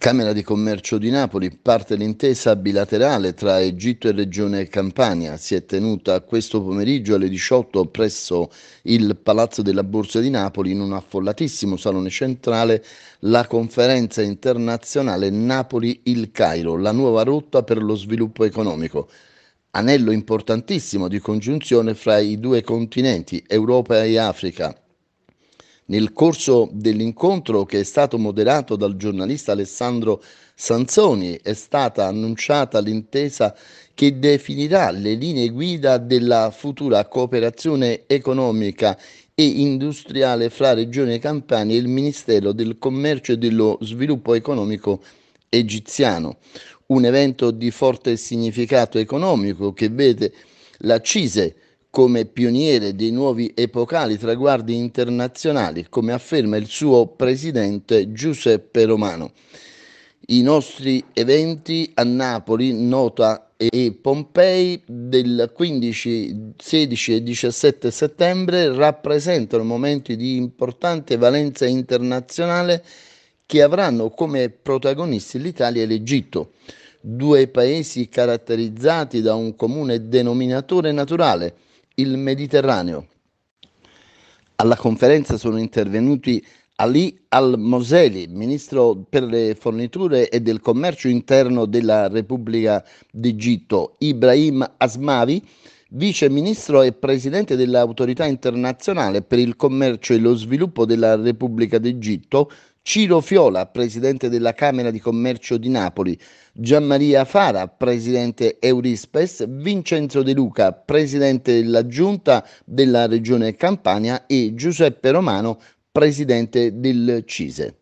Camera di Commercio di Napoli parte l'intesa bilaterale tra Egitto e Regione Campania. Si è tenuta questo pomeriggio alle 18 presso il Palazzo della Borsa di Napoli in un affollatissimo salone centrale la conferenza internazionale Napoli-Il Cairo, la nuova rotta per lo sviluppo economico. Anello importantissimo di congiunzione fra i due continenti, Europa e Africa nel corso dell'incontro che è stato moderato dal giornalista Alessandro Sanzoni è stata annunciata l'intesa che definirà le linee guida della futura cooperazione economica e industriale fra Regione Campania e il Ministero del Commercio e dello Sviluppo Economico egiziano. Un evento di forte significato economico che vede la CISE come pioniere dei nuovi epocali traguardi internazionali, come afferma il suo presidente Giuseppe Romano. I nostri eventi a Napoli, Nota e Pompei del 15, 16 e 17 settembre rappresentano momenti di importante valenza internazionale che avranno come protagonisti l'Italia e l'Egitto, due paesi caratterizzati da un comune denominatore naturale, il Mediterraneo. Alla conferenza sono intervenuti Ali al-Moseli, ministro per le forniture e del commercio interno della Repubblica d'Egitto, Ibrahim Asmavi, vice ministro e presidente dell'autorità internazionale per il commercio e lo sviluppo della Repubblica d'Egitto, Ciro Fiola, presidente della Camera di Commercio di Napoli, Gianmaria Fara, presidente Eurispes, Vincenzo De Luca, presidente della Giunta della Regione Campania e Giuseppe Romano, presidente del CISE.